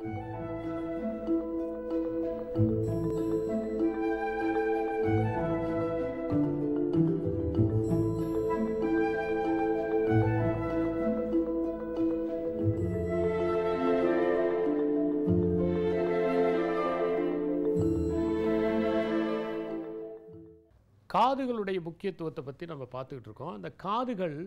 காதுகளுடைய முக்கியத்துவத்தை பற்றி நம்ம பார்த்துக்கிட்டு இருக்கோம் அந்த காதுகள்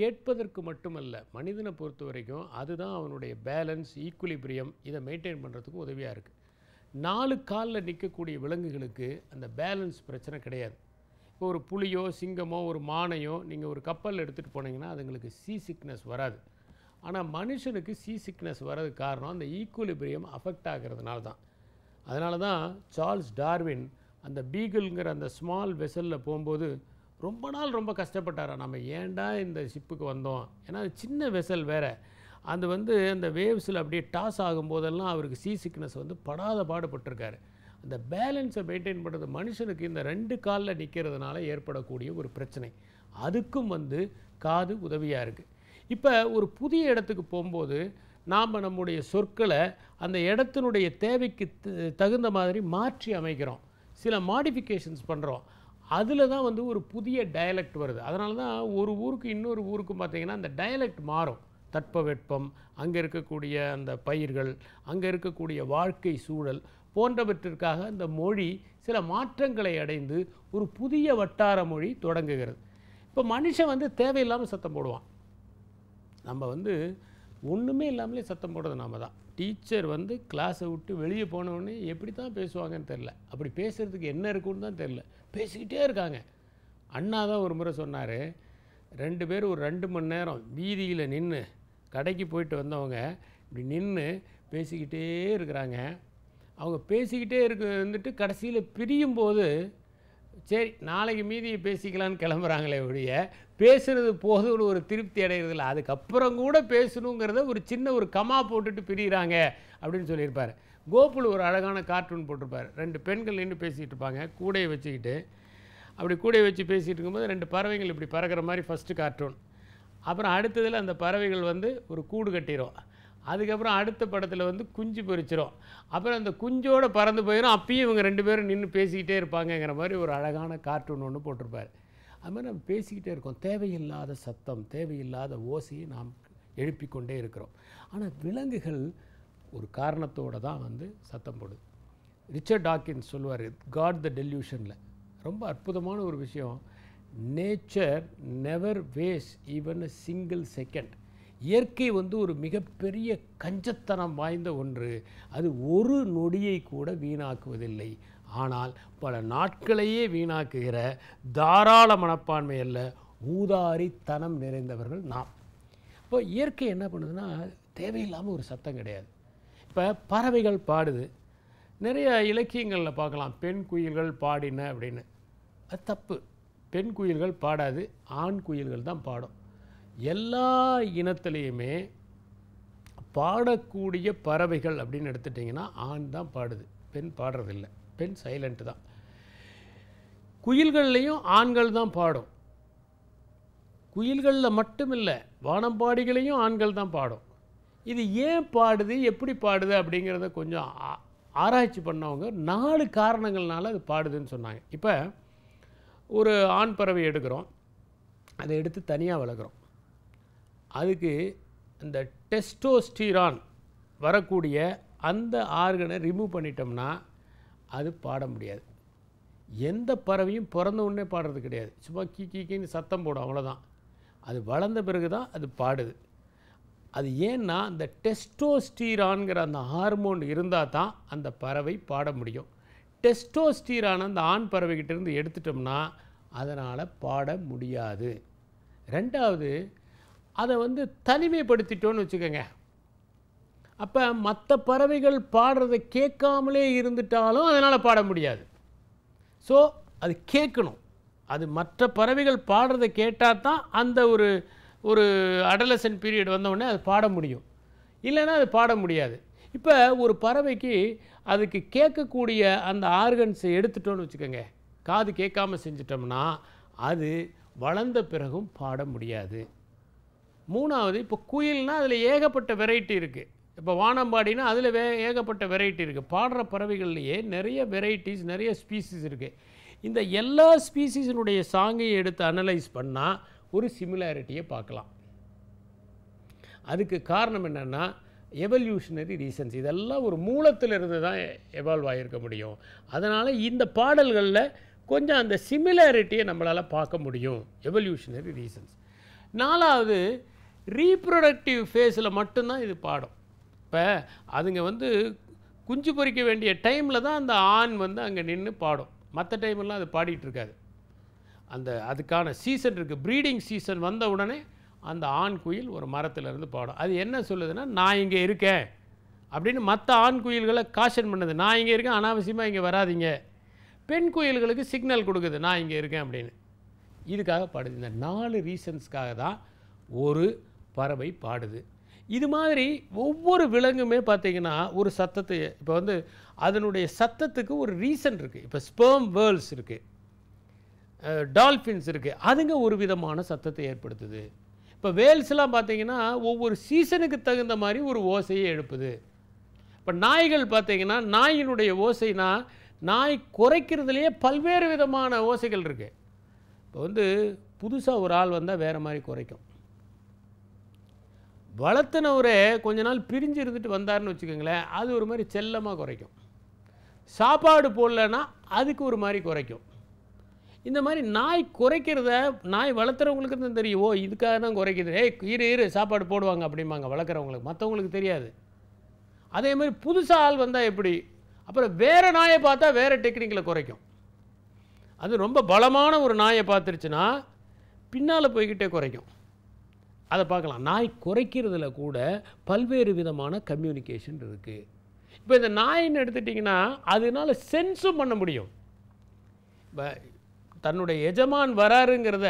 கேட்பதற்கு மட்டுமல்ல மனிதனை பொறுத்த வரைக்கும் அதுதான் அவனுடைய பேலன்ஸ் ஈக்குலிபிரியம் இதை மெயின்டைன் பண்ணுறதுக்கு உதவியாக இருக்குது நாலு காலில் நிற்கக்கூடிய விலங்குகளுக்கு அந்த பேலன்ஸ் பிரச்சனை கிடையாது இப்போ ஒரு புளியோ சிங்கமோ ஒரு மானையோ நீங்கள் ஒரு கப்பலில் எடுத்துகிட்டு போனீங்கன்னா அதுங்களுக்கு சீ சிக்னஸ் வராது ஆனால் மனுஷனுக்கு சீ சிக்னஸ் வர்றது காரணம் அந்த ஈக்குலிபிரியம் அஃபெக்ட் ஆகிறதுனால தான் அதனால தான் சார்ல்ஸ் டார்வின் அந்த பீகிள்ங்கிற அந்த ஸ்மால் வெசலில் போகும்போது ரொம்ப நாள் ரொம்ப கஷ்டப்பட்டாரா நம்ம ஏன்டா இந்த ஷிப்புக்கு வந்தோம் ஏன்னா சின்ன வெசல் வேறு அது வந்து அந்த வேவ்ஸில் அப்படியே டாஸ் ஆகும்போதெல்லாம் அவருக்கு சீ சிக்னஸ் வந்து படாத பாடுபட்டிருக்காரு அந்த பேலன்ஸை மெயின்டைன் பண்ணுறது மனுஷனுக்கு இந்த ரெண்டு காலில் நிற்கிறதுனால ஏற்படக்கூடிய ஒரு பிரச்சனை அதுக்கும் வந்து காது உதவியாக இருக்குது இப்போ ஒரு புதிய இடத்துக்கு போகும்போது நாம் நம்முடைய சொற்களை அந்த இடத்தினுடைய தேவைக்கு தகுந்த மாதிரி மாற்றி அமைக்கிறோம் சில மாடிஃபிகேஷன்ஸ் பண்ணுறோம் அதில் தான் வந்து ஒரு புதிய டயலெக்ட் வருது அதனால தான் ஒரு ஊருக்கு இன்னொரு ஊருக்கும் பார்த்திங்கன்னா அந்த டயலக்ட் மாறும் தட்பவெட்பம் அங்கே இருக்கக்கூடிய அந்த பயிர்கள் அங்கே இருக்கக்கூடிய வாழ்க்கை சூழல் போன்றவற்றிற்காக அந்த மொழி சில மாற்றங்களை அடைந்து ஒரு புதிய வட்டார மொழி தொடங்குகிறது இப்போ மனுஷன் வந்து தேவையில்லாமல் சத்தம் போடுவான் நம்ம வந்து ஒன்றுமே இல்லாமலே சத்தம் போடுறது நாம் தான் டீச்சர் வந்து கிளாஸை விட்டு வெளியே போனவுடனே எப்படி தான் பேசுவாங்கன்னு தெரில அப்படி பேசுகிறதுக்கு என்ன இருக்குன்னு தான் தெரில பேசிக்கிட்டே இருக்காங்க அண்ணா தான் ஒரு முறை சொன்னார் ரெண்டு பேர் ஒரு ரெண்டு மணி நேரம் வீதியில் நின்று கடைக்கு போயிட்டு வந்தவங்க இப்படி நின்று பேசிக்கிட்டே இருக்கிறாங்க அவங்க பேசிக்கிட்டே இருக்க வந்துட்டு கடைசியில் பிரியும்போது சரி நாளைக்கு மீதியை பேசிக்கலான்னு கிளம்புறாங்களே ஒழிய பேசுகிறது போதும்னு ஒரு திருப்தி அடைகிறதில்ல அதுக்கப்புறம் கூட பேசணுங்கிறத ஒரு சின்ன ஒரு கமா போட்டுட்டு பிரிகிறாங்க அப்படின்னு சொல்லியிருப்பார் கோகுல் ஒரு அழகான கார்ட்டூன் போட்டிருப்பார் ரெண்டு பெண்கள் நின்று பேசிகிட்டு இருப்பாங்க கூடையை வச்சுக்கிட்டு அப்படி கூடையை வச்சு பேசிகிட்டு இருக்கும்போது ரெண்டு பறவைகள் இப்படி பறக்கிற மாதிரி ஃபஸ்ட்டு கார்ட்டூன் அப்புறம் அடுத்ததில் அந்த பறவைகள் வந்து ஒரு கூடு கட்டிடும் அதுக்கப்புறம் அடுத்த படத்தில் வந்து குஞ்சு பொறிச்சிடும் அப்புறம் அந்த குஞ்சோடு பறந்து போயிடும் அப்பயும் இவங்க ரெண்டு பேரும் நின்று பேசிக்கிட்டே இருப்பாங்கங்கிற மாதிரி ஒரு அழகான கார்ட்டூன் ஒன்று போட்டிருப்பார் அது மாதிரி நம்ம பேசிக்கிட்டே இருக்கோம் தேவையில்லாத சத்தம் தேவையில்லாத ஓசையை நாம் எழுப்பிக்கொண்டே இருக்கிறோம் ஆனால் விலங்குகள் ஒரு காரணத்தோடு தான் வந்து சத்தம் போடுது ரிச்சர்ட் டாக்கின்ஸ் சொல்லுவார் காட் த டெல்யூஷனில் ரொம்ப அற்புதமான ஒரு விஷயம் nature never waste even a single second இயற்கை வந்து ஒரு மிகப்பெரிய கஞ்சத்தனம் வாய்ந்த ஒன்று அது ஒரு நொடியை கூட வீணாக்குவதில்லை ஆனால் பல நாட்களையே வீணாக்குகிற தாராள மனப்பான்மை அல்ல ஊதாரித்தனம் நிறைந்தவர்கள் நாம் இப்போ இயற்கை என்ன பண்ணுதுன்னா தேவையில்லாமல் ஒரு சத்தம் கிடையாது இப்போ பறவைகள் பாடுது நிறைய இலக்கியங்களில் பார்க்கலாம் பெண் குயில்கள் பாடின அப்படின்னு அது தப்பு பெண் குயில்கள் பாடாது ஆண் குயில்கள் தான் பாடும் எல்லா இனத்துலேயுமே பாடக்கூடிய பறவைகள் அப்படின்னு எடுத்துட்டிங்கன்னா ஆண் தான் பாடுது பெண் பாடுறதில்லை பெண் சைலண்ட்டு தான் குயில்கள்லேயும் ஆண்கள் தான் பாடும் குயில்களில் மட்டும் இல்லை வானம்பாடிகளையும் ஆண்கள் தான் பாடும் இது ஏன் பாடுது எப்படி பாடுது அப்படிங்கிறத கொஞ்சம் ஆராய்ச்சி பண்ணவங்க நாலு காரணங்கள்னால அது பாடுதுன்னு சொன்னாங்க இப்போ ஒரு ஆண் பறவை எடுக்கிறோம் அதை எடுத்து தனியாக வளர்க்குறோம் அதுக்கு இந்த டெஸ்டோஸ்டிரான் வரக்கூடிய அந்த ஆர்கனை ரிமூவ் பண்ணிட்டோம்னா அது பாட முடியாது எந்த பறவையும் பிறந்த உடனே பாடுறது கிடையாது சும்மா கீ கீக்கின்னு சத்தம் போடும் அவ்வளோதான் அது வளர்ந்த பிறகு தான் அது பாடுது அது ஏன்னா அந்த டெஸ்டோஸ்டீரான்கிற அந்த ஹார்மோன் இருந்தால் தான் அந்த பறவை பாட முடியும் டெஸ்டோஸ்டீரான அந்த ஆண் பறவைகிட்டேருந்து எடுத்துட்டோம்னா அதனால் பாட முடியாது ரெண்டாவது அதை வந்து தனிமைப்படுத்திட்டோன்னு வச்சுக்கோங்க அப்போ மற்ற பறவைகள் பாடுறதை கேட்காமலே இருந்துட்டாலும் அதனால் பாட முடியாது ஸோ அது கேட்கணும் அது மற்ற பறவைகள் பாடுறதை கேட்டால் தான் அந்த ஒரு ஒரு அடலசன் பீரியட் வந்தவுடனே அது பாட முடியும் இல்லைன்னா அது பாட முடியாது இப்போ ஒரு பறவைக்கு அதுக்கு கேட்கக்கூடிய அந்த ஆர்கன்ஸை எடுத்துட்டோன்னு வச்சுக்கோங்க காது கேட்காம செஞ்சிட்டோம்னா அது வளர்ந்த பிறகும் பாட முடியாது மூணாவது இப்போ குயில்னால் அதில் ஏகப்பட்ட வெரைட்டி இருக்குது இப்போ வானம்பாடினா அதில் வே ஏகப்பட்ட வெரைட்டி இருக்குது பாடுற பறவைகள்லேயே நிறைய வெரைட்டிஸ் நிறைய ஸ்பீசிஸ் இருக்குது இந்த எல்லா ஸ்பீசிஸினுடைய சாங்கையும் எடுத்து அனலைஸ் பண்ணால் ஒரு சிமிலாரிட்டியை பார்க்கலாம் அதுக்கு காரணம் என்னென்னா எவல்யூஷனரி ரீசன்ஸ் இதெல்லாம் ஒரு மூலத்திலிருந்து தான் எவால்வ் ஆகியிருக்க முடியும் அதனால் இந்த பாடல்களில் கொஞ்சம் அந்த சிமிலாரிட்டியை நம்மளால் பார்க்க முடியும் எவல்யூஷனரி ரீசன்ஸ் நாலாவது ரீப்ரொடக்டிவ் ஃபேஸில் மட்டும்தான் இது பாடும் இப்போ அதுங்க வந்து குஞ்சு பொறிக்க வேண்டிய டைமில் தான் அந்த ஆண் வந்து அங்கே நின்று பாடும் மற்ற டைம்லாம் அது பாடிட்டுருக்காது அந்த அதுக்கான சீசன் இருக்குது ப்ரீடிங் சீசன் வந்த உடனே அந்த ஆண் குயில் ஒரு மரத்துலேருந்து பாடும் அது என்ன சொல்லுதுன்னா நான் இங்கே இருக்கேன் அப்படின்னு மற்ற ஆண் குயில்களை காஷன் பண்ணுது நான் இங்கே இருக்கேன் அனாவசியமாக இங்கே வராதிங்க பெண் குயில்களுக்கு சிக்னல் கொடுக்குது நான் இங்கே இருக்கேன் அப்படின்னு இதுக்காக பாடுது இந்த நாலு ரீசன்ஸ்க்காக தான் ஒரு பறவை பாடுது இது மாதிரி ஒவ்வொரு விலங்குமே பார்த்தீங்கன்னா ஒரு சத்தத்தை இப்போ வந்து அதனுடைய சத்தத்துக்கு ஒரு ரீசன் இருக்குது இப்போ ஸ்பேம் வேர்ல்ஸ் இருக்குது டால்ஃபின்ஸ் இருக்குது அதுங்க ஒரு விதமான சத்தத்தை ஏற்படுத்துது இப்போ வேல்ஸ்லாம் பார்த்தீங்கன்னா ஒவ்வொரு சீசனுக்கு தகுந்த மாதிரி ஒரு ஓசையை எழுப்புது இப்போ நாய்கள் பார்த்திங்கன்னா நாயினுடைய ஓசைனா நாய் குறைக்கிறதுலையே பல்வேறு விதமான ஓசைகள் இருக்குது இப்போ வந்து புதுசாக ஒரு ஆள் வந்தால் வேறு மாதிரி குறைக்கும் வளர்த்தனவரே கொஞ்ச நாள் பிரிஞ்சு இருந்துட்டு வந்தார்னு வச்சுக்கோங்களேன் அது ஒரு மாதிரி செல்லமாக குறைக்கும் சாப்பாடு போடலன்னா அதுக்கு ஒரு மாதிரி குறைக்கும் இந்த மாதிரி நாய் குறைக்கிறத நாய் வளர்த்துறவங்களுக்கு தான் தெரியும் ஓ இதுக்காக தான் குறைக்குது ஏய் இரு இரு சாப்பாடு போடுவாங்க அப்படிம்பாங்க வளர்க்குறவங்களுக்கு மற்றவங்களுக்கு தெரியாது அதே மாதிரி புதுசாக ஆள் வந்தால் எப்படி அப்புறம் வேறு நாயை பார்த்தா வேறு டெக்னிக்கில் குறைக்கும் அது ரொம்ப பலமான ஒரு நாயை பார்த்துருச்சுன்னா பின்னால் போய்கிட்டே குறைக்கும் அதை பார்க்கலாம் நாய் குறைக்கிறதுல கூட பல்வேறு விதமான கம்யூனிகேஷன் இருக்குது இப்போ இந்த நாயின்னு எடுத்துட்டிங்கன்னா அதனால் சென்ஸும் பண்ண முடியும் இப்போ தன்னுடைய எஜமான் வராருங்கிறத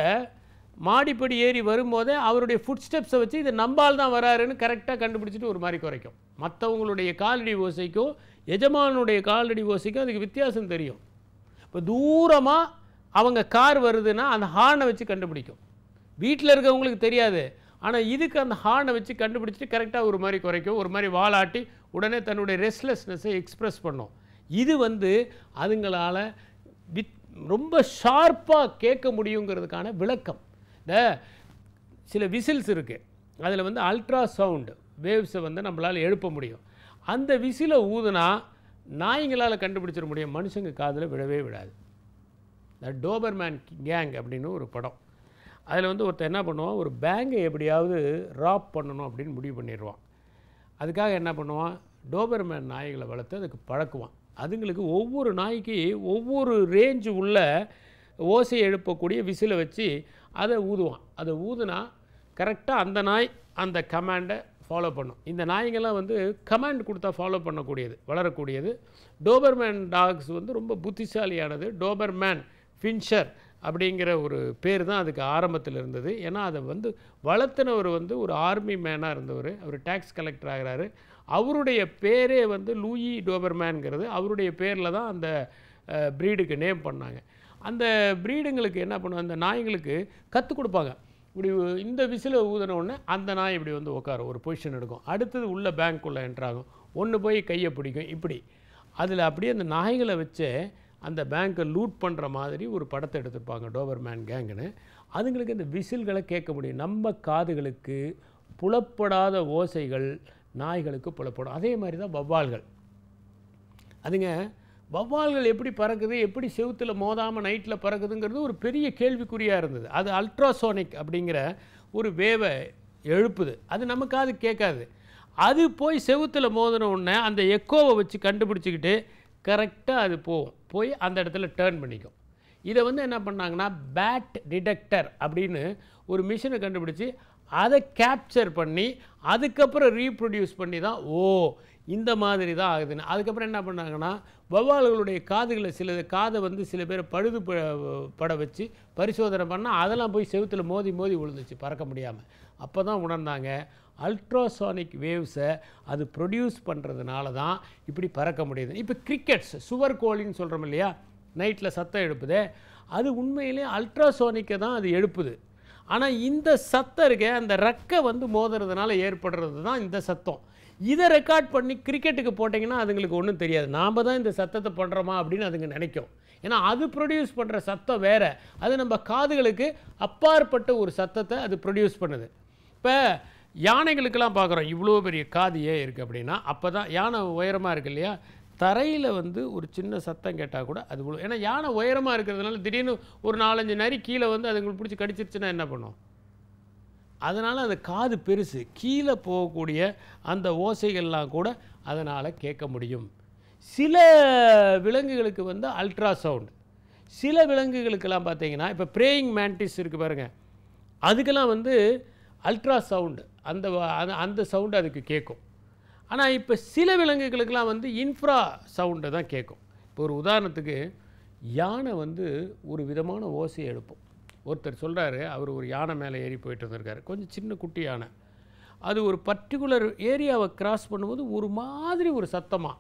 மாடிப்படி ஏறி வரும்போதே அவருடைய ஃபுட் ஸ்டெப்ஸை வச்சு இது நம்பால் தான் வராருன்னு கரெக்டாக கண்டுபிடிச்சிட்டு ஒரு மாதிரி குறைக்கும் மற்றவங்களுடைய காலடி ஓசைக்கும் எஜமானுடைய காலடி ஓசைக்கும் அதுக்கு வித்தியாசம் தெரியும் இப்போ தூரமாக அவங்க கார் வருதுன்னா அந்த ஹார்னை வச்சு கண்டுபிடிக்கும் வீட்டில் இருக்கவங்களுக்கு தெரியாது ஆனால் இதுக்கு அந்த ஹார்னை வச்சு கண்டுபிடிச்சிட்டு கரெக்டாக ஒரு மாதிரி குறைக்கும் ஒரு மாதிரி வாலாட்டி உடனே தன்னுடைய ரெஸ்ட்லெஸ்னஸை எக்ஸ்ப்ரெஸ் பண்ணும் இது வந்து அதுங்களால் வித் ரொம்ப ஷார்ப்பாக கேட்க முடியுங்கிறதுக்கான விளக்கம் இந்த சில விசில்ஸ் இருக்குது அதில் வந்து அல்ட்ரா சவுண்டு வேவ்ஸை வந்து நம்மளால் எழுப்ப முடியும் அந்த விசிலை ஊதுனா நாய்ங்களால் கண்டுபிடிச்சிட முடியும் மனுஷங்க காதில் விழவே விடாது த டோபர்மேன் கேங் அப்படின்னு ஒரு படம் அதில் வந்து ஒருத்தர் என்ன பண்ணுவான் ஒரு பேங்கை எப்படியாவது ராப் பண்ணணும் அப்படின்னு முடிவு பண்ணிடுவான் அதுக்காக என்ன பண்ணுவான் டோபர்மேன் நாய்களை வளர்த்து அதுக்கு பழக்குவான் அதுங்களுக்கு ஒவ்வொரு நாய்க்கு ஒவ்வொரு ரேஞ்சு உள்ள ஓசை எழுப்பக்கூடிய விசிலை வச்சு அதை ஊதுவான் அதை ஊதுனா கரெக்டாக அந்த நாய் அந்த கமாண்டை ஃபாலோ பண்ணும் இந்த நாய்ங்கள்லாம் வந்து கமாண்ட் கொடுத்தா ஃபாலோ பண்ணக்கூடியது வளரக்கூடியது டோபர்மேன் டாக்ஸ் வந்து ரொம்ப புத்திசாலியானது டோபர்மேன் ஃபின்ஷர் அப்படிங்கிற ஒரு பேர் தான் அதுக்கு ஆரம்பத்தில் இருந்தது ஏன்னா அதை வந்து வளர்த்தினவர் வந்து ஒரு ஆர்மி மேனாக இருந்தவர் அவர் டேக்ஸ் கலெக்டர் ஆகிறாரு அவருடைய பேரே வந்து லூயி டோபர்மேனுங்கிறது அவருடைய பேரில் தான் அந்த ப்ரீடுக்கு நேம் பண்ணாங்க அந்த ப்ரீடுங்களுக்கு என்ன பண்ணுவோம் அந்த நாய்களுக்கு கற்றுக் கொடுப்பாங்க இப்படி இந்த விசில ஊதினோடனே அந்த நாய் இப்படி வந்து உட்காரும் ஒரு பொசிஷன் எடுக்கும் அடுத்தது உள்ள பேங்க்குள்ளே என்ட்ராகும் ஒன்று போய் கையை பிடிக்கும் இப்படி அதில் அப்படியே அந்த நாய்களை வச்சு அந்த பேங்க்கை லூட் பண்ணுற மாதிரி ஒரு படத்தை எடுத்திருப்பாங்க டோவர்மேன் மேன் கேங்குன்னு அதுங்களுக்கு இந்த விசில்களை கேட்க முடியும் நம்ம காதுகளுக்கு புலப்படாத ஓசைகள் நாய்களுக்கு புலப்படும் அதே மாதிரி தான் வவ்வால்கள் அதுங்க வவ்வால்கள் எப்படி பறக்குது எப்படி செவுத்தில் மோதாமல் நைட்டில் பறக்குதுங்கிறது ஒரு பெரிய கேள்விக்குறியாக இருந்தது அது அல்ட்ராசோனிக் அப்படிங்கிற ஒரு வேவை எழுப்புது அது நமக்கு கேட்காது அது போய் செவுத்தில் மோதின உடனே அந்த எக்கோவை வச்சு கண்டுபிடிச்சிக்கிட்டு கரெக்டாக அது போகும் போய் அந்த இடத்துல டேர்ன் பண்ணிக்கும் இதை வந்து என்ன பண்ணாங்கன்னா பேட் டிடெக்டர் அப்படின்னு ஒரு மிஷினை கண்டுபிடிச்சி அதை கேப்சர் பண்ணி அதுக்கப்புறம் ரீப்ரொடியூஸ் பண்ணி தான் ஓ இந்த மாதிரி தான் ஆகுதுன்னு அதுக்கப்புறம் என்ன பண்ணாங்கன்னா வௌவால்களுடைய காதுகளை சில காதை வந்து சில பேர் பழுது பட வச்சு பரிசோதனை பண்ணால் அதெல்லாம் போய் செவுத்தில் மோதி மோதி விழுந்துச்சு பறக்க முடியாமல் அப்போ தான் உணர்ந்தாங்க அல்ட்ராசானிக் வேவ்ஸை அது ப்ரொடியூஸ் பண்ணுறதுனால தான் இப்படி பறக்க முடியுது இப்போ கிரிக்கெட்ஸ் சுவர் கோழின்னு சொல்கிறோம் இல்லையா நைட்டில் சத்தம் எழுப்புது அது உண்மையிலே அல்ட்ராசோனிக்கை தான் அது எழுப்புது ஆனால் இந்த சத்தம் இருக்க அந்த ரெக்கை வந்து மோதுறதுனால ஏற்படுறது தான் இந்த சத்தம் இதை ரெக்கார்ட் பண்ணி கிரிக்கெட்டுக்கு போட்டிங்கன்னா அதுங்களுக்கு ஒன்றும் தெரியாது நாம் தான் இந்த சத்தத்தை பண்ணுறோமா அப்படின்னு அதுங்க நினைக்கும் ஏன்னா அது ப்ரொடியூஸ் பண்ணுற சத்தம் வேறு அது நம்ம காதுகளுக்கு அப்பாற்பட்ட ஒரு சத்தத்தை அது ப்ரொடியூஸ் பண்ணுது இப்போ யானைகளுக்கெல்லாம் பார்க்குறோம் இவ்வளோ பெரிய காதியே இருக்குது அப்படின்னா அப்போ தான் யானை உயரமாக இருக்குது இல்லையா தரையில் வந்து ஒரு சின்ன சத்தம் கேட்டால் கூட அது இவ்வளோ ஏன்னா யானை உயரமாக இருக்கிறதுனால திடீர்னு ஒரு நாலஞ்சு நரி கீழே வந்து அதுங்களுக்கு பிடிச்சி கடிச்சிருச்சுன்னா என்ன பண்ணும் அதனால் அந்த காது பெருசு கீழே போகக்கூடிய அந்த ஓசைகள்லாம் கூட அதனால் கேட்க முடியும் சில விலங்குகளுக்கு வந்து அல்ட்ரா சவுண்ட் சில விலங்குகளுக்கெல்லாம் பார்த்தீங்கன்னா இப்போ ப்ரேயிங் மேண்டிஸ் இருக்குது பாருங்கள் அதுக்கெல்லாம் வந்து அல்ட்ரா சவுண்டு அந்த அந்த சவுண்டு அதுக்கு கேட்கும் ஆனால் இப்போ சில விலங்குகளுக்கெல்லாம் வந்து இன்ஃப்ரா சவுண்டை தான் கேட்கும் இப்போ ஒரு உதாரணத்துக்கு யானை வந்து ஒரு விதமான ஓசையை எழுப்பும் ஒருத்தர் சொல்கிறாரு அவர் ஒரு யானை மேலே ஏறி போயிட்டு வந்திருக்கார் கொஞ்சம் சின்ன குட்டி யானை அது ஒரு பர்டிகுலர் ஏரியாவை கிராஸ் பண்ணும்போது ஒரு மாதிரி ஒரு சத்தமாக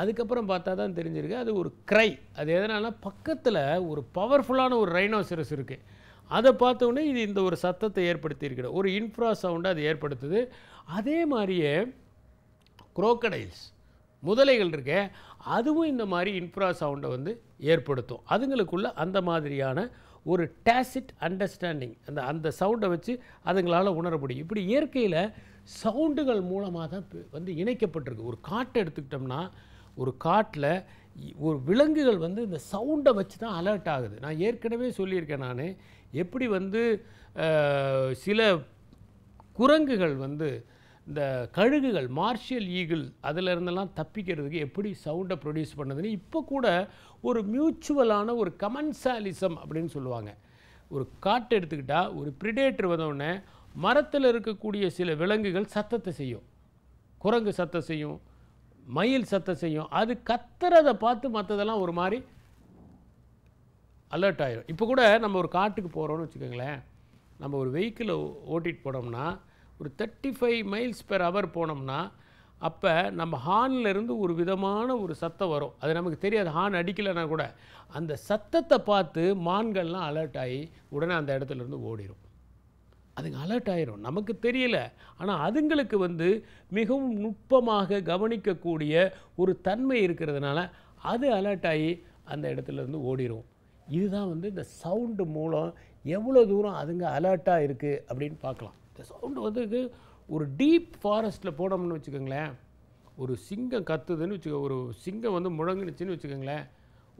அதுக்கப்புறம் பார்த்தா தான் தெரிஞ்சிருக்கு அது ஒரு க்ரை அது எதனால பக்கத்தில் ஒரு பவர்ஃபுல்லான ஒரு ரைனோசரஸ் இருக்குது அதை பார்த்தோன்னே இது இந்த ஒரு சத்தத்தை ஏற்படுத்தியிருக்கிறது ஒரு இன்ஃப்ரா சவுண்டை அது ஏற்படுத்துது அதே மாதிரியே குரோக்கடைல்ஸ் முதலைகள் இருக்க அதுவும் இந்த மாதிரி இன்ஃப்ரா சவுண்டை வந்து ஏற்படுத்தும் அதுங்களுக்குள்ள அந்த மாதிரியான ஒரு டேசிட் அண்டர்ஸ்டாண்டிங் அந்த அந்த சவுண்டை வச்சு அதுங்களால் உணர முடியும் இப்படி இயற்கையில் சவுண்டுகள் மூலமாக தான் வந்து இணைக்கப்பட்டிருக்கு ஒரு காட்டை எடுத்துக்கிட்டோம்னா ஒரு காட்டில் ஒரு விலங்குகள் வந்து இந்த சவுண்டை வச்சு தான் அலர்ட் ஆகுது நான் ஏற்கனவே சொல்லியிருக்கேன் நான் எப்படி வந்து சில குரங்குகள் வந்து இந்த கழுகுகள் மார்ஷியல் ஈகிள் அதில் இருந்தெல்லாம் தப்பிக்கிறதுக்கு எப்படி சவுண்டை ப்ரொடியூஸ் பண்ணதுன்னு இப்போ கூட ஒரு மியூச்சுவலான ஒரு கமன்சாலிசம் அப்படின்னு சொல்லுவாங்க ஒரு காட்டு எடுத்துக்கிட்டால் ஒரு பிரிடேட்டர் வந்தோடனே மரத்தில் இருக்கக்கூடிய சில விலங்குகள் சத்தத்தை செய்யும் குரங்கு சத்தம் செய்யும் மயில் சத்தம் செய்யும் அது கத்துறதை பார்த்து மற்றதெல்லாம் ஒரு மாதிரி அலர்ட் ஆகிடும் இப்போ கூட நம்ம ஒரு காட்டுக்கு போகிறோம்னு வச்சுக்கோங்களேன் நம்ம ஒரு வெஹிக்கிளை ஓட்டிகிட்டு போனோம்னா ஒரு thirty five miles per hour போனோம்னா அப்போ நம்ம ஹார்ன்லேருந்து ஒரு விதமான ஒரு சத்தம் வரும் அது நமக்கு தெரியாது ஹார்ன் அடிக்கலைன்னா கூட அந்த சத்தத்தை பார்த்து மான்கள்லாம் அலர்ட் ஆகி உடனே அந்த இடத்துலேருந்து ஓடிடும் அதுங்க அலர்ட் ஆயிரும் நமக்கு தெரியல ஆனால் அதுங்களுக்கு வந்து மிகவும் நுட்பமாக கவனிக்கக்கூடிய ஒரு தன்மை இருக்கிறதுனால அது அலர்ட் ஆகி அந்த இடத்துலேருந்து ஓடிடும் இதுதான் வந்து இந்த சவுண்டு மூலம் எவ்வளோ தூரம் அதுங்க அலர்ட்டாக இருக்குது அப்படின்னு பார்க்கலாம் இந்த சவுண்டு வந்து ஒரு டீப் ஃபாரஸ்ட்டில் போனோம்னு வச்சுக்கோங்களேன் ஒரு சிங்கம் கத்துதுன்னு வச்சுக்கோ ஒரு சிங்கம் வந்து முழங்குனுச்சின்னு வச்சுக்கோங்களேன்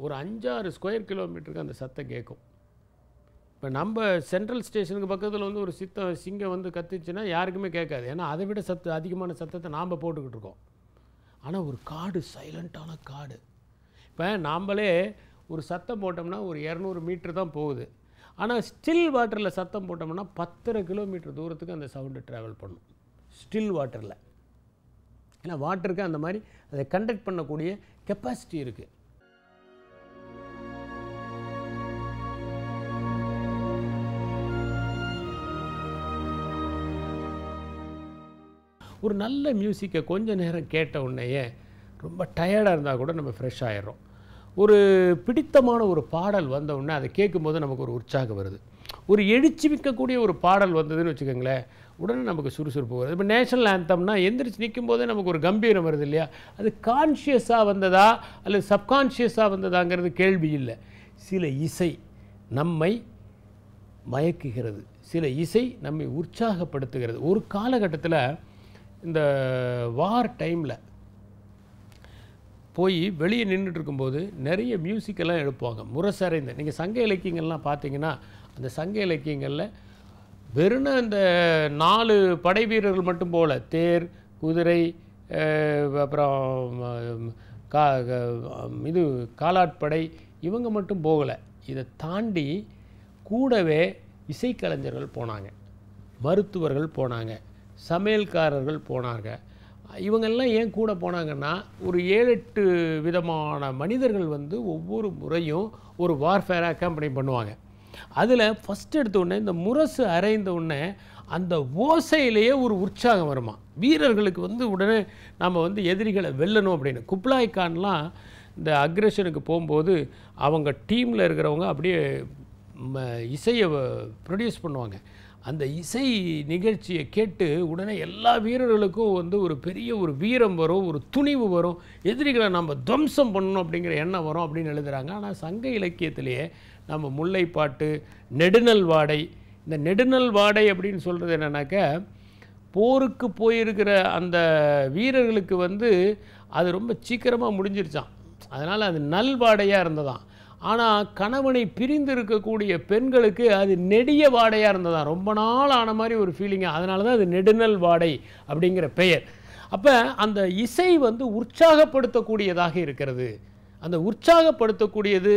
ஒரு அஞ்சாறு ஸ்கொயர் கிலோமீட்டருக்கு அந்த சத்தம் கேட்கும் இப்போ நம்ம சென்ட்ரல் ஸ்டேஷனுக்கு பக்கத்தில் வந்து ஒரு சித்த சிங்கம் வந்து கத்துச்சுன்னா யாருக்குமே கேட்காது ஏன்னா அதை விட சத்து அதிகமான சத்தத்தை நாம் போட்டுக்கிட்டு இருக்கோம் ஆனால் ஒரு காடு சைலண்ட்டான காடு இப்போ நாம்ளே ஒரு சத்தம் போட்டோம்னா ஒரு இரநூறு மீட்ரு தான் போகுது ஆனால் ஸ்டில் வாட்டரில் சத்தம் போட்டோம்னா பத்தரை கிலோமீட்டர் தூரத்துக்கு அந்த சவுண்டு ட்ராவல் பண்ணும் ஸ்டில் வாட்டரில் ஏன்னா வாட்டருக்கு அந்த மாதிரி அதை கண்டக்ட் பண்ணக்கூடிய கெப்பாசிட்டி இருக்குது ஒரு நல்ல மியூசிக்கை கொஞ்சம் நேரம் கேட்ட உடனேயே ரொம்ப டயர்டாக இருந்தால் கூட நம்ம ஃப்ரெஷ் ஆகிடுறோம் ஒரு பிடித்தமான ஒரு பாடல் வந்தவுடனே அதை கேட்கும்போது நமக்கு ஒரு உற்சாகம் வருது ஒரு எழுச்சி மிக்கக்கூடிய ஒரு பாடல் வந்ததுன்னு வச்சுக்கோங்களேன் உடனே நமக்கு சுறுசுறுப்பு வருது இப்போ நேஷனல் ஆந்தம்னா எந்திரிச்சு நிற்கும் போதே நமக்கு ஒரு கம்பீரம் வருது இல்லையா அது கான்ஷியஸாக வந்ததா அல்லது சப்கான்ஷியஸாக வந்ததாங்கிறது கேள்வி இல்லை சில இசை நம்மை மயக்குகிறது சில இசை நம்மை உற்சாகப்படுத்துகிறது ஒரு காலகட்டத்தில் இந்த வார் டைமில் போய் வெளியே நின்றுட்டுருக்கும்போது நிறைய மியூசிக்கெல்லாம் எழுப்புவாங்க முரசரைந்த நீங்கள் சங்க இலக்கியங்கள்லாம் பார்த்தீங்கன்னா அந்த சங்க இலக்கியங்களில் வெறும் அந்த நாலு படை வீரர்கள் மட்டும் போல் தேர் குதிரை அப்புறம் கா இது காலாட்படை இவங்க மட்டும் போகலை இதை தாண்டி கூடவே இசைக்கலைஞர்கள் போனாங்க மருத்துவர்கள் போனாங்க சமையல்காரர்கள் போனாங்க இவங்கெல்லாம் ஏன் கூட போனாங்கன்னா ஒரு ஏழு எட்டு விதமான மனிதர்கள் வந்து ஒவ்வொரு முறையும் ஒரு வார்ஃபேராக கம்பெனி பண்ணுவாங்க அதில் ஃபஸ்ட் எடுத்த உடனே இந்த முரசு அரைந்த உடனே அந்த ஓசையிலேயே ஒரு உற்சாகம் வருமா வீரர்களுக்கு வந்து உடனே நம்ம வந்து எதிரிகளை வெல்லணும் அப்படின்னு குப்லாய் கான்லாம் இந்த அக்ரஷனுக்கு போகும்போது அவங்க டீமில் இருக்கிறவங்க அப்படியே இசையை ப்ரொடியூஸ் பண்ணுவாங்க அந்த இசை நிகழ்ச்சியை கேட்டு உடனே எல்லா வீரர்களுக்கும் வந்து ஒரு பெரிய ஒரு வீரம் வரும் ஒரு துணிவு வரும் எதிரிகளை நம்ம துவம்சம் பண்ணணும் அப்படிங்கிற எண்ணம் வரும் அப்படின்னு எழுதுகிறாங்க ஆனால் சங்க இலக்கியத்திலேயே நம்ம முல்லைப்பாட்டு நெடுநல் வாடை இந்த நெடுநல் வாடை அப்படின்னு சொல்கிறது என்னென்னாக்க போருக்கு போயிருக்கிற அந்த வீரர்களுக்கு வந்து அது ரொம்ப சீக்கிரமாக முடிஞ்சிருச்சான் அதனால் அது நல்வாடையாக இருந்ததான் ஆனால் கணவனை பிரிந்து இருக்கக்கூடிய பெண்களுக்கு அது நெடிய வாடையாக இருந்ததா ரொம்ப நாள் ஆன மாதிரி ஒரு ஃபீலிங்காக அதனால தான் அது நெடுநல் வாடை அப்படிங்கிற பெயர் அப்போ அந்த இசை வந்து உற்சாகப்படுத்தக்கூடியதாக இருக்கிறது அந்த உற்சாகப்படுத்தக்கூடியது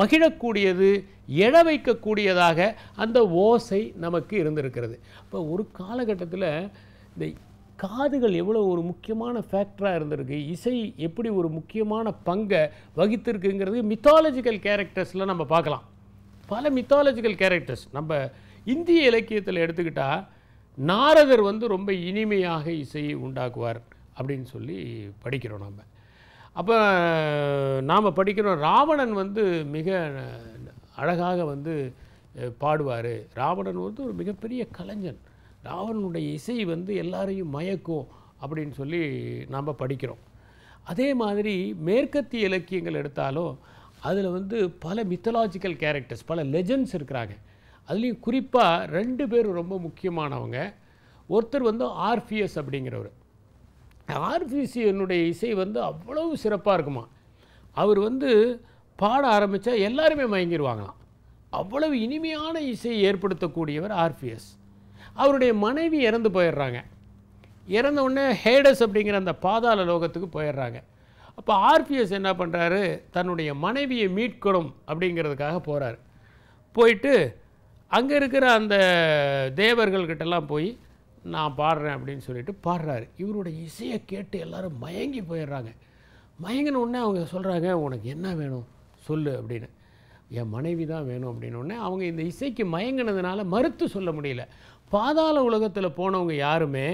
மகிழக்கூடியது எழ வைக்கக்கூடியதாக அந்த ஓசை நமக்கு இருந்திருக்கிறது இப்போ ஒரு காலகட்டத்தில் இந்த காதுகள் எவ்வளோ ஒரு முக்கியமான ஃபேக்டராக இருந்திருக்கு இசை எப்படி ஒரு முக்கியமான பங்கை வகித்திருக்குங்கிறது மித்தாலஜிக்கல் கேரக்டர்ஸில் நம்ம பார்க்கலாம் பல மித்தாலஜிக்கல் கேரக்டர்ஸ் நம்ம இந்திய இலக்கியத்தில் எடுத்துக்கிட்டால் நாரதர் வந்து ரொம்ப இனிமையாக இசையை உண்டாக்குவார் அப்படின்னு சொல்லி படிக்கிறோம் நம்ம அப்போ நாம் படிக்கிறோம் ராவணன் வந்து மிக அழகாக வந்து பாடுவார் ராவணன் வந்து ஒரு மிகப்பெரிய கலைஞன் ராவனுடைய இசை வந்து எல்லாரையும் மயக்கும் அப்படின்னு சொல்லி நாம் படிக்கிறோம் அதே மாதிரி மேற்கத்திய இலக்கியங்கள் எடுத்தாலும் அதில் வந்து பல மித்தலாஜிக்கல் கேரக்டர்ஸ் பல லெஜண்ட்ஸ் இருக்கிறாங்க அதுலேயும் குறிப்பாக ரெண்டு பேர் ரொம்ப முக்கியமானவங்க ஒருத்தர் வந்து ஆர்ஃபியஸ் அப்படிங்கிறவர் ஆர்ஃபியஸியனுடைய இசை வந்து அவ்வளவு சிறப்பாக இருக்குமா அவர் வந்து பாட ஆரம்பித்தா எல்லாருமே மயங்கிடுவாங்களாம் அவ்வளவு இனிமையான இசையை ஏற்படுத்தக்கூடியவர் ஆர்ஃபியஸ் அவருடைய மனைவி இறந்து போயிடுறாங்க இறந்த உடனே ஹேடஸ் அப்படிங்கிற அந்த பாதாள லோகத்துக்கு போயிடுறாங்க அப்போ ஆர்பிஎஸ் என்ன பண்ணுறாரு தன்னுடைய மனைவியை மீட்கணும் அப்படிங்கிறதுக்காக போகிறார் போயிட்டு அங்கே இருக்கிற அந்த தேவர்கள்கிட்டலாம் போய் நான் பாடுறேன் அப்படின்னு சொல்லிட்டு பாடுறாரு இவருடைய இசையை கேட்டு எல்லோரும் மயங்கி போயிடுறாங்க மயங்கின உடனே அவங்க சொல்கிறாங்க உனக்கு என்ன வேணும் சொல்லு அப்படின்னு என் மனைவி தான் வேணும் உடனே அவங்க இந்த இசைக்கு மயங்கினதுனால மறுத்து சொல்ல முடியல பாதாள உலகத்தில் போனவங்க யாருமே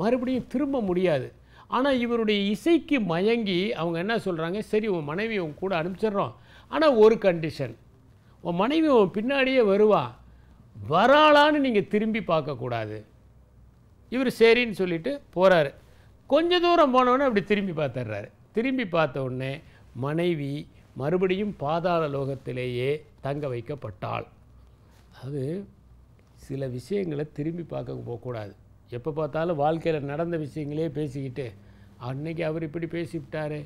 மறுபடியும் திரும்ப முடியாது ஆனால் இவருடைய இசைக்கு மயங்கி அவங்க என்ன சொல்கிறாங்க சரி உன் மனைவி உன் கூட அனுப்பிச்சிடுறோம் ஆனால் ஒரு கண்டிஷன் உன் மனைவி உன் பின்னாடியே வருவா வராளான்னு நீங்கள் திரும்பி பார்க்கக்கூடாது இவர் சரின்னு சொல்லிட்டு போகிறாரு கொஞ்ச தூரம் போனவுடனே அப்படி திரும்பி பார்த்துட்றாரு திரும்பி பார்த்த உடனே மனைவி மறுபடியும் பாதாள லோகத்திலேயே தங்க வைக்கப்பட்டாள் அது சில விஷயங்களை திரும்பி பார்க்க போகக்கூடாது எப்போ பார்த்தாலும் வாழ்க்கையில் நடந்த விஷயங்களே பேசிக்கிட்டு அன்னைக்கு அவர் இப்படி பேசிவிட்டார்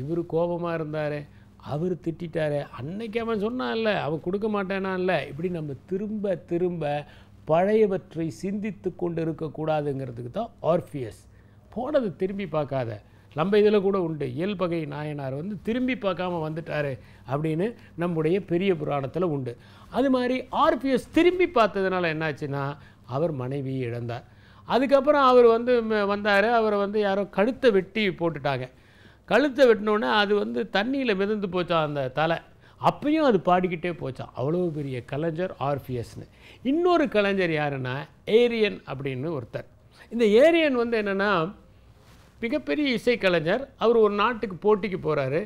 இவர் கோபமாக இருந்தார் அவர் திட்டாரு அன்னைக்கு அவன் சொன்னான்ல அவன் கொடுக்க இல்லை இப்படி நம்ம திரும்ப திரும்ப பழையவற்றை சிந்தித்து கொண்டு இருக்கக்கூடாதுங்கிறதுக்கு தான் ஆர்ஃபியஸ் போனதை திரும்பி பார்க்காத நம்ம இதில் கூட உண்டு இயல்பகை நாயனார் வந்து திரும்பி பார்க்காம வந்துட்டார் அப்படின்னு நம்முடைய பெரிய புராணத்தில் உண்டு அது மாதிரி ஆர்பிஎஸ் திரும்பி பார்த்ததுனால என்னாச்சுன்னா அவர் மனைவி இழந்தார் அதுக்கப்புறம் அவர் வந்து வந்தார் அவரை வந்து யாரோ கழுத்தை வெட்டி போட்டுட்டாங்க கழுத்தை வெட்டினோன்னே அது வந்து தண்ணியில் மிதந்து போச்சான் அந்த தலை அப்பயும் அது பாடிக்கிட்டே போச்சான் அவ்வளோ பெரிய கலைஞர் ஆர்பிஎஸ்னு இன்னொரு கலைஞர் யாருன்னா ஏரியன் அப்படின்னு ஒருத்தர் இந்த ஏரியன் வந்து என்னென்னா மிகப்பெரிய இசைக்கலைஞர் அவர் ஒரு நாட்டுக்கு போட்டிக்கு போகிறாரு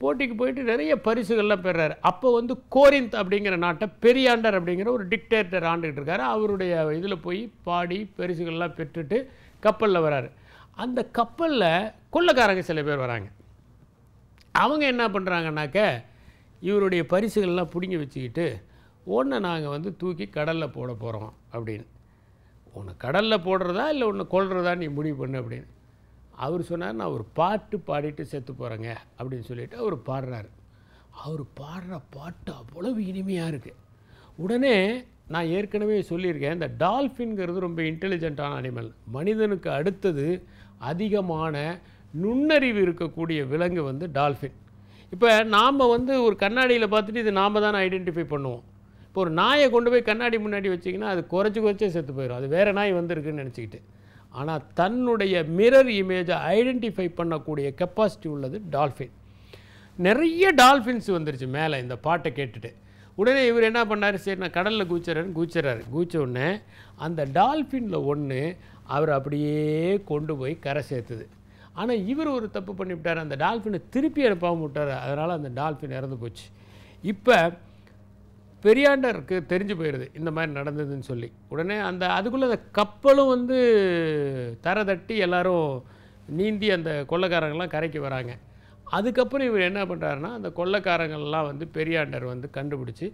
போட்டிக்கு போயிட்டு நிறைய பரிசுகள்லாம் பெறாரு அப்போ வந்து கோரிந்த் அப்படிங்கிற நாட்டை பெரியாண்டர் அப்படிங்கிற ஒரு டிக்டேட்டர் ஆண்டுகிட்டு இருக்காரு அவருடைய இதில் போய் பாடி பரிசுகள்லாம் பெற்றுட்டு கப்பலில் வராரு அந்த கப்பலில் கொள்ளக்காரங்க சில பேர் வராங்க அவங்க என்ன பண்ணுறாங்கனாக்க இவருடைய பரிசுகள்லாம் பிடுங்கி வச்சுக்கிட்டு ஒன்று நாங்கள் வந்து தூக்கி கடலில் போட போகிறோம் அப்படின்னு ஒன்று கடலில் போடுறதா இல்லை ஒன்று கொள்றதா நீ முடிவு பண்ணு அப்படின்னு அவர் சொன்னார் நான் ஒரு பாட்டு பாடிட்டு செத்து போகிறேங்க அப்படின்னு சொல்லிவிட்டு அவர் பாடுறார் அவர் பாடுற பாட்டு அவ்வளவு இனிமையாக இருக்குது உடனே நான் ஏற்கனவே சொல்லியிருக்கேன் இந்த டால்ஃபின்ங்கிறது ரொம்ப இன்டெலிஜென்ட்டான அனிமல் மனிதனுக்கு அடுத்தது அதிகமான நுண்ணறிவு இருக்கக்கூடிய விலங்கு வந்து டால்ஃபின் இப்போ நாம் வந்து ஒரு கண்ணாடியில் பார்த்துட்டு இது நாம் தான் ஐடென்டிஃபை பண்ணுவோம் இப்போ ஒரு நாயை கொண்டு போய் கண்ணாடி முன்னாடி வச்சிங்கன்னா அது குறைச்சி குறைச்சே செத்து போயிடும் அது வேறு நாய் வந்திருக்குன்னு நினச்சிக்கிட்டு ஆனால் தன்னுடைய மிரர் இமேஜை ஐடென்டிஃபை பண்ணக்கூடிய கெப்பாசிட்டி உள்ளது டால்ஃபின் நிறைய டால்ஃபின்ஸ் வந்துருச்சு மேலே இந்த பாட்டை கேட்டுட்டு உடனே இவர் என்ன பண்ணார் சரி நான் கடலில் கூச்சறேன்னு கூச்சுறாரு கூச்ச உடனே அந்த டால்ஃபினில் ஒன்று அவர் அப்படியே கொண்டு போய் கரை சேர்த்துது ஆனால் இவர் ஒரு தப்பு பண்ணிவிட்டார் அந்த டால்ஃபினை திருப்பி அனுப்பாமல் விட்டார் அதனால் அந்த டால்ஃபின் இறந்து போச்சு இப்போ பெரியாண்டருக்கு தெரிஞ்சு போயிடுது இந்த மாதிரி நடந்ததுன்னு சொல்லி உடனே அந்த அதுக்குள்ளே அந்த கப்பலும் வந்து தர தட்டி எல்லோரும் நீந்தி அந்த கொள்ளைக்காரங்களாம் கரைக்கு வராங்க அதுக்கப்புறம் இவர் என்ன பண்ணுறாருன்னா அந்த கொள்ளைக்காரங்களெலாம் வந்து பெரியாண்டர் வந்து கண்டுபிடிச்சி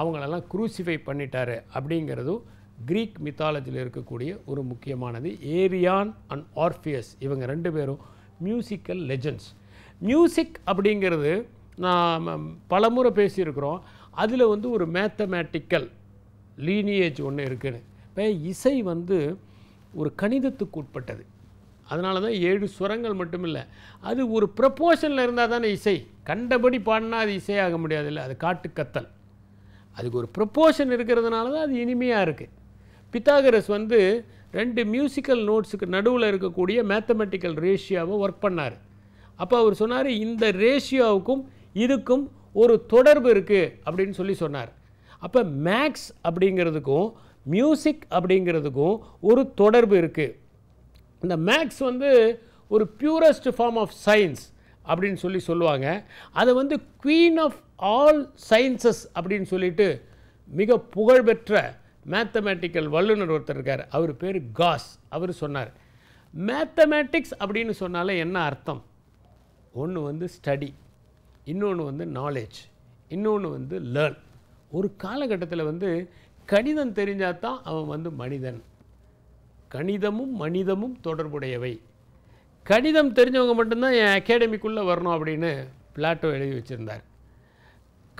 அவங்களெல்லாம் குரூசிஃபை பண்ணிட்டாரு அப்படிங்கிறதும் க்ரீக் மித்தாலஜியில் இருக்கக்கூடிய ஒரு முக்கியமானது ஏரியான் அண்ட் ஆர்ஃபியஸ் இவங்க ரெண்டு பேரும் மியூசிக்கல் லெஜண்ட்ஸ் மியூசிக் அப்படிங்கிறது நான் பலமுறை பேசியிருக்கிறோம் அதில் வந்து ஒரு மேத்தமேட்டிக்கல் லீனியேஜ் ஒன்று இருக்குன்னு இப்போ இசை வந்து ஒரு கணிதத்துக்கு உட்பட்டது அதனால தான் ஏழு சுரங்கள் மட்டும் இல்லை அது ஒரு ப்ரப்போஷனில் இருந்தால் தானே இசை கண்டபடி பாடினா அது இசையாக முடியாது இல்லை அது காட்டுக்கத்தல் அதுக்கு ஒரு ப்ரப்போஷன் இருக்கிறதுனால தான் அது இனிமையாக இருக்குது பித்தாகரஸ் வந்து ரெண்டு மியூசிக்கல் நோட்ஸுக்கு நடுவில் இருக்கக்கூடிய மேத்தமெட்டிக்கல் ரேஷியோவை ஒர்க் பண்ணார் அப்போ அவர் சொன்னார் இந்த ரேஷியோவுக்கும் இதுக்கும் ஒரு தொடர்பு இருக்குது அப்படின்னு சொல்லி சொன்னார் அப்போ மேக்ஸ் அப்படிங்கிறதுக்கும் மியூசிக் அப்படிங்கிறதுக்கும் ஒரு தொடர்பு இருக்குது இந்த மேக்ஸ் வந்து ஒரு பியூரஸ்ட் ஃபார்ம் ஆஃப் சயின்ஸ் அப்படின்னு சொல்லி சொல்லுவாங்க அதை வந்து குவீன் ஆஃப் ஆல் சயின்சஸ் அப்படின்னு சொல்லிட்டு மிக புகழ்பெற்ற மேத்தமேட்டிக்கல் வல்லுநர் ஒருத்தர் இருக்கார் அவர் பேர் காஸ் அவர் சொன்னார் மேத்தமேட்டிக்ஸ் அப்படின்னு சொன்னாலே என்ன அர்த்தம் ஒன்று வந்து ஸ்டடி இன்னொன்று வந்து நாலேஜ் இன்னொன்று வந்து லேர்ன் ஒரு காலகட்டத்தில் வந்து கணிதம் தெரிஞ்சால் தான் அவன் வந்து மனிதன் கணிதமும் மனிதமும் தொடர்புடையவை கணிதம் தெரிஞ்சவங்க மட்டும்தான் என் அகாடமிக்குள்ளே வரணும் அப்படின்னு பிளாட்டோ எழுதி வச்சுருந்தார்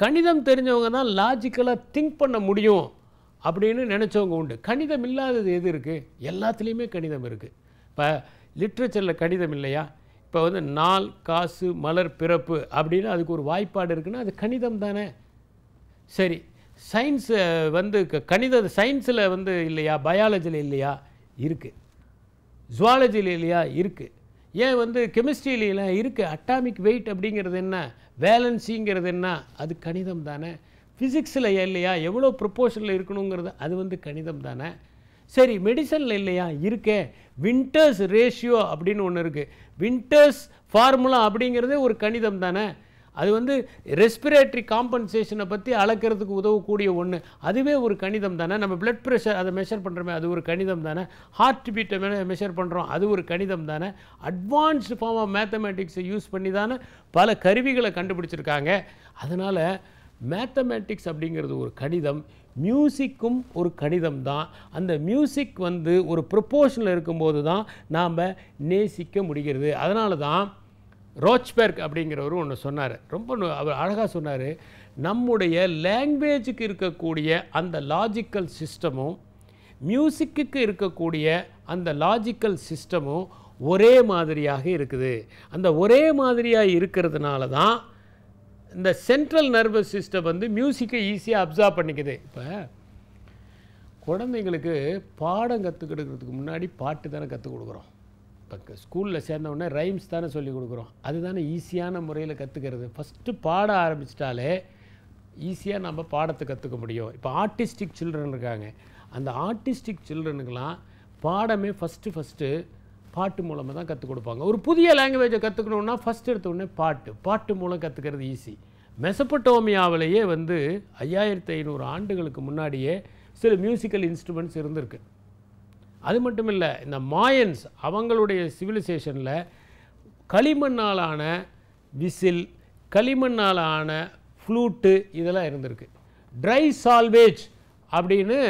கணிதம் தெரிஞ்சவங்க தான் லாஜிக்கலாக திங்க் பண்ண முடியும் அப்படின்னு நினச்சவங்க உண்டு கணிதம் இல்லாதது எது இருக்குது எல்லாத்துலேயுமே கணிதம் இருக்குது இப்போ லிட்ரேச்சரில் கணிதம் இல்லையா இப்போ வந்து நாள் காசு மலர் பிறப்பு அப்படின்னு அதுக்கு ஒரு வாய்ப்பாடு இருக்குன்னா அது கணிதம் தானே சரி சயின்ஸு வந்து கணித சயின்ஸில் வந்து இல்லையா பயாலஜியில் இல்லையா இருக்குது ஜுவாலஜியில் இல்லையா இருக்குது ஏன் வந்து கெமிஸ்ட்ரியிலாம் இருக்குது அட்டாமிக் வெயிட் அப்படிங்கிறது என்ன வேலன்சிங்கிறது என்ன அது கணிதம் தானே ஃபிசிக்ஸில் இல்லையா எவ்வளோ ப்ரொப்போஷனில் இருக்கணுங்கிறது அது வந்து கணிதம் தானே சரி மெடிசனில் இல்லையா இருக்கே வின்டர்ஸ் ரேஷியோ அப்படின்னு ஒன்று இருக்குது வின்டர்ஸ் ஃபார்முலா அப்படிங்கிறதே ஒரு கணிதம் தானே அது வந்து ரெஸ்பிரேட்டரி காம்பன்சேஷனை பற்றி அளக்கிறதுக்கு உதவக்கூடிய ஒன்று அதுவே ஒரு கணிதம் தானே நம்ம பிளட் ப்ரெஷர் அதை மெஷர் பண்ணுறோமே அது ஒரு கணிதம் தானே ஹார்ட் பீட்டை மெஷர் பண்ணுறோம் அது ஒரு கணிதம் தானே அட்வான்ஸ்டு ஃபார்ம் ஆஃப் மேத்தமேட்டிக்ஸை யூஸ் பண்ணி தானே பல கருவிகளை கண்டுபிடிச்சிருக்காங்க அதனால் மேத்தமேட்டிக்ஸ் அப்படிங்கிறது ஒரு கணிதம் மியூசிக்கும் ஒரு கடிதம் தான் அந்த மியூசிக் வந்து ஒரு ப்ரொப்போஷனில் இருக்கும்போது தான் நாம் நேசிக்க முடிகிறது அதனால தான் ரோச்பெர்க் அப்படிங்கிறவரும் ஒன்று சொன்னார் ரொம்ப அவர் அழகாக சொன்னார் நம்முடைய லாங்குவேஜுக்கு இருக்கக்கூடிய அந்த லாஜிக்கல் சிஸ்டமும் மியூசிக்கு இருக்கக்கூடிய அந்த லாஜிக்கல் சிஸ்டமும் ஒரே மாதிரியாக இருக்குது அந்த ஒரே மாதிரியாக இருக்கிறதுனால தான் இந்த சென்ட்ரல் நர்வஸ் சிஸ்டம் வந்து மியூசிக்கை ஈஸியாக அப்சர்வ் பண்ணிக்குது இப்போ குழந்தைங்களுக்கு பாடம் கற்றுக்கிடுக்கிறதுக்கு முன்னாடி பாட்டு தானே கற்றுக் கொடுக்குறோம் இப்போ ஸ்கூலில் சேர்ந்தவுடனே ரைம்ஸ் தானே சொல்லி கொடுக்குறோம் அதுதானே ஈஸியான முறையில் கற்றுக்கிறது ஃபஸ்ட்டு பாட ஆரம்பிச்சிட்டாலே ஈஸியாக நம்ம பாடத்தை கற்றுக்க முடியும் இப்போ ஆர்டிஸ்டிக் சில்ட்ரன் இருக்காங்க அந்த ஆர்டிஸ்டிக் சில்ட்ரனுக்கெலாம் பாடமே ஃபஸ்ட்டு ஃபஸ்ட்டு பாட்டு மூலமாக தான் கற்றுக் கொடுப்பாங்க ஒரு புதிய லாங்குவேஜை கற்றுக்கணுன்னா ஃபஸ்ட் உடனே பாட்டு பாட்டு மூலம் கற்றுக்கிறது ஈஸி மெசப்பட்டோமியாவிலேயே வந்து ஐயாயிரத்தி ஐநூறு ஆண்டுகளுக்கு முன்னாடியே சில மியூசிக்கல் இன்ஸ்ட்ருமெண்ட்ஸ் இருந்திருக்கு அது மட்டும் இல்லை இந்த மாயன்ஸ் அவங்களுடைய சிவிலைசேஷனில் களிமண்ணாலான விசில் களிமண்ணாலான ஃப்ளூட்டு இதெல்லாம் இருந்திருக்கு ட்ரை சால்வேஜ் அப்படின்னு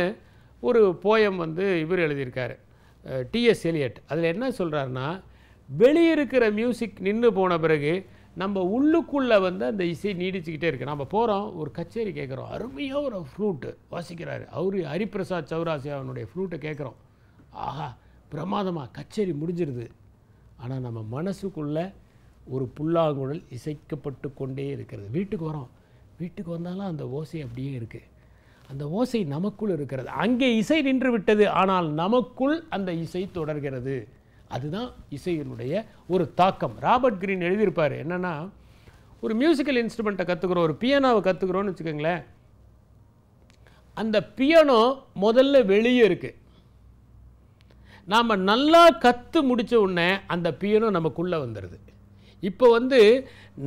ஒரு போயம் வந்து இவர் எழுதியிருக்காரு டிஎஸ் எலியட் அதில் என்ன சொல்கிறாருன்னா வெளியே இருக்கிற மியூசிக் நின்று போன பிறகு நம்ம உள்ளுக்குள்ளே வந்து அந்த இசை நீடிச்சுக்கிட்டே இருக்குது நம்ம போகிறோம் ஒரு கச்சேரி கேட்குறோம் அருமையாக ஒரு ஃப்ரூட்டு வாசிக்கிறாரு அவர் ஹரிபிரசாத் சௌராசி அவனுடைய கேட்குறோம் ஆஹா பிரமாதமாக கச்சேரி முடிஞ்சிருது ஆனால் நம்ம மனசுக்குள்ளே ஒரு புல்லாங்குழல் இசைக்கப்பட்டு கொண்டே இருக்கிறது வீட்டுக்கு வரோம் வீட்டுக்கு வந்தாலும் அந்த ஓசை அப்படியே இருக்குது அந்த ஓசை நமக்குள் இருக்கிறது அங்கே இசை நின்று விட்டது ஆனால் நமக்குள் அந்த இசை தொடர்கிறது அதுதான் இசையினுடைய ஒரு தாக்கம் ராபர்ட் கிரீன் எழுதியிருப்பார் என்னென்னா ஒரு மியூசிக்கல் இன்ஸ்ட்ருமெண்ட்டை கற்றுக்குறோம் ஒரு பியானோவை கற்றுக்குறோன்னு வச்சுக்கோங்களேன் அந்த பியானோ முதல்ல வெளியே இருக்குது நாம் நல்லா கற்று முடித்த உடனே அந்த பியானோ நமக்குள்ளே வந்துடுது இப்போ வந்து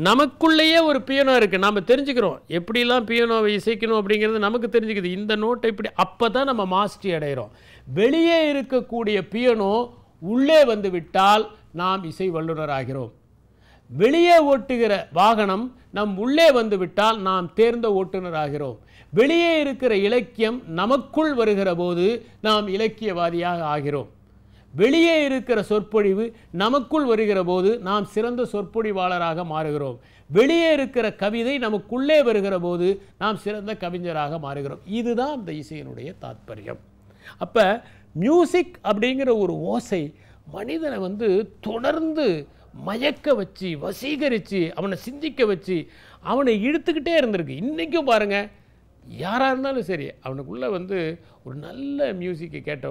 நமக்குள்ளேயே ஒரு பியனோ இருக்குது நம்ம தெரிஞ்சுக்கிறோம் எப்படிலாம் பியனோவை இசைக்கணும் அப்படிங்கிறது நமக்கு தெரிஞ்சுக்குது இந்த நோட்டை இப்படி அப்போ தான் நம்ம மாஸ்டி அடைகிறோம் வெளியே இருக்கக்கூடிய பியனோ உள்ளே வந்து விட்டால் நாம் இசை வல்லுநராகிறோம் வெளியே ஓட்டுகிற வாகனம் நம் உள்ளே வந்து விட்டால் நாம் தேர்ந்த ஓட்டுநராகிறோம் வெளியே இருக்கிற இலக்கியம் நமக்குள் வருகிற போது நாம் இலக்கியவாதியாக ஆகிறோம் வெளியே இருக்கிற சொற்பொழிவு நமக்குள் வருகிற போது நாம் சிறந்த சொற்பொழிவாளராக மாறுகிறோம் வெளியே இருக்கிற கவிதை நமக்குள்ளே வருகிற போது நாம் சிறந்த கவிஞராக மாறுகிறோம் இதுதான் அந்த இசையினுடைய தாத்பரியம் அப்போ மியூசிக் அப்படிங்கிற ஒரு ஓசை மனிதனை வந்து தொடர்ந்து மயக்க வச்சு வசீகரித்து அவனை சிந்திக்க வச்சு அவனை இழுத்துக்கிட்டே இருந்திருக்கு இன்றைக்கும் பாருங்கள் யாராக இருந்தாலும் சரி அவனுக்குள்ளே வந்து ஒரு நல்ல மியூசிக்கை கேட்ட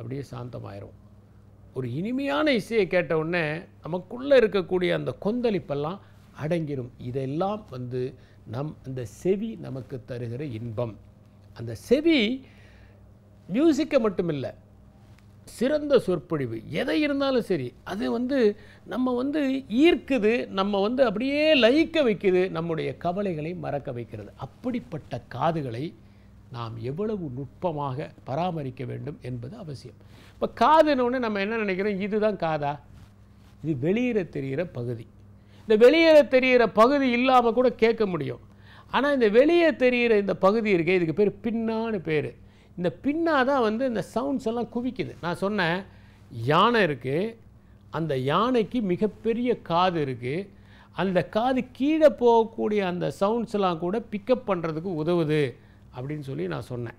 அப்படியே சாந்தமாயிரும் ஒரு இனிமையான இசையை கேட்ட உடனே நமக்குள்ளே இருக்கக்கூடிய அந்த கொந்தளிப்பெல்லாம் அடங்கிடும் இதெல்லாம் வந்து நம் அந்த செவி நமக்கு தருகிற இன்பம் அந்த செவி மியூசிக்கை மட்டுமில்லை சிறந்த சொற்பொழிவு எதை இருந்தாலும் சரி அது வந்து நம்ம வந்து ஈர்க்குது நம்ம வந்து அப்படியே லயிக்க வைக்குது நம்முடைய கவலைகளை மறக்க வைக்கிறது அப்படிப்பட்ட காதுகளை நாம் எவ்வளவு நுட்பமாக பராமரிக்க வேண்டும் என்பது அவசியம் இப்போ காதுன்னு நம்ம என்ன நினைக்கிறோம் இதுதான் காதா இது வெளியேற தெரிகிற பகுதி இந்த வெளியேற தெரிகிற பகுதி இல்லாமல் கூட கேட்க முடியும் ஆனால் இந்த வெளியே தெரிகிற இந்த பகுதி இருக்கே இதுக்கு பேர் பின்னான்னு பேர் இந்த பின்னா தான் வந்து இந்த சவுண்ட்ஸ் எல்லாம் குவிக்குது நான் சொன்னேன் யானை இருக்குது அந்த யானைக்கு மிகப்பெரிய காது இருக்குது அந்த காது கீழே போகக்கூடிய அந்த சவுண்ட்ஸ்லாம் கூட பிக்கப் பண்ணுறதுக்கு உதவுது அப்படின்னு சொல்லி நான் சொன்னேன்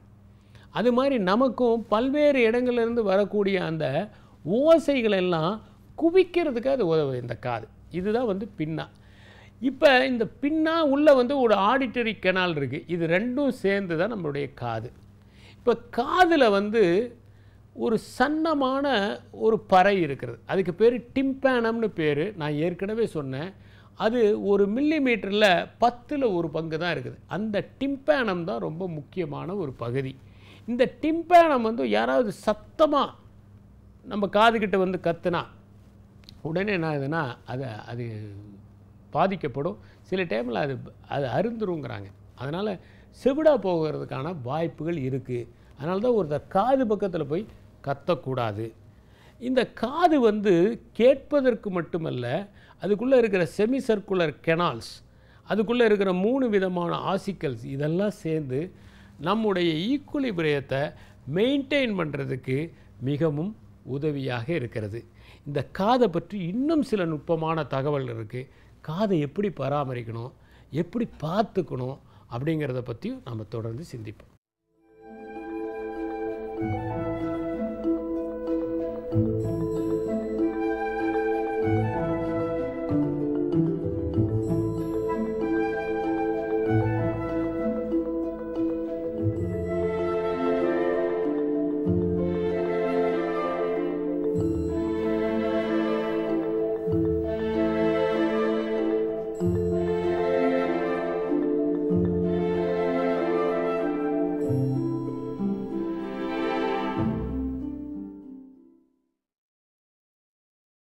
அது மாதிரி நமக்கும் பல்வேறு இடங்கள்லேருந்து வரக்கூடிய அந்த ஓசைகள் எல்லாம் குவிக்கிறதுக்கு அது உதவு இந்த காது இதுதான் வந்து பின்னா இப்போ இந்த பின்னா உள்ளே வந்து ஒரு ஆடிட்டரி கெனால் இருக்குது இது ரெண்டும் சேர்ந்து தான் நம்மளுடைய காது இப்போ காதில் வந்து ஒரு சன்னமான ஒரு பறை இருக்கிறது அதுக்கு பேர் டிம்பேனம்னு பேர் நான் ஏற்கனவே சொன்னேன் அது ஒரு மில்லி மீட்டரில் பத்தில் ஒரு பங்கு தான் இருக்குது அந்த டிம்பேனம் தான் ரொம்ப முக்கியமான ஒரு பகுதி இந்த டிம்பேனம் வந்து யாராவது சத்தமாக நம்ம காதுகிட்ட வந்து கத்துனா உடனே என்ன ஆகுதுன்னா அதை அது பாதிக்கப்படும் சில டைமில் அது அது அருந்துருங்கிறாங்க அதனால் செவிடாக போகிறதுக்கான வாய்ப்புகள் இருக்குது அதனால்தான் தான் ஒருத்தர் காது பக்கத்தில் போய் கத்தக்கூடாது இந்த காது வந்து கேட்பதற்கு மட்டுமல்ல அதுக்குள்ளே இருக்கிற செமி சர்க்குலர் கெனால்ஸ் அதுக்குள்ளே இருக்கிற மூணு விதமான ஆசிக்கல்ஸ் இதெல்லாம் சேர்ந்து நம்முடைய ஈக்குலிபிரியத்தை மெயின்டைன் பண்ணுறதுக்கு மிகவும் உதவியாக இருக்கிறது இந்த காதை பற்றி இன்னும் சில நுட்பமான தகவல் இருக்குது காதை எப்படி பராமரிக்கணும் எப்படி பார்த்துக்கணும் அப்படிங்கிறத பற்றியும் நம்ம தொடர்ந்து சிந்திப்போம் thank you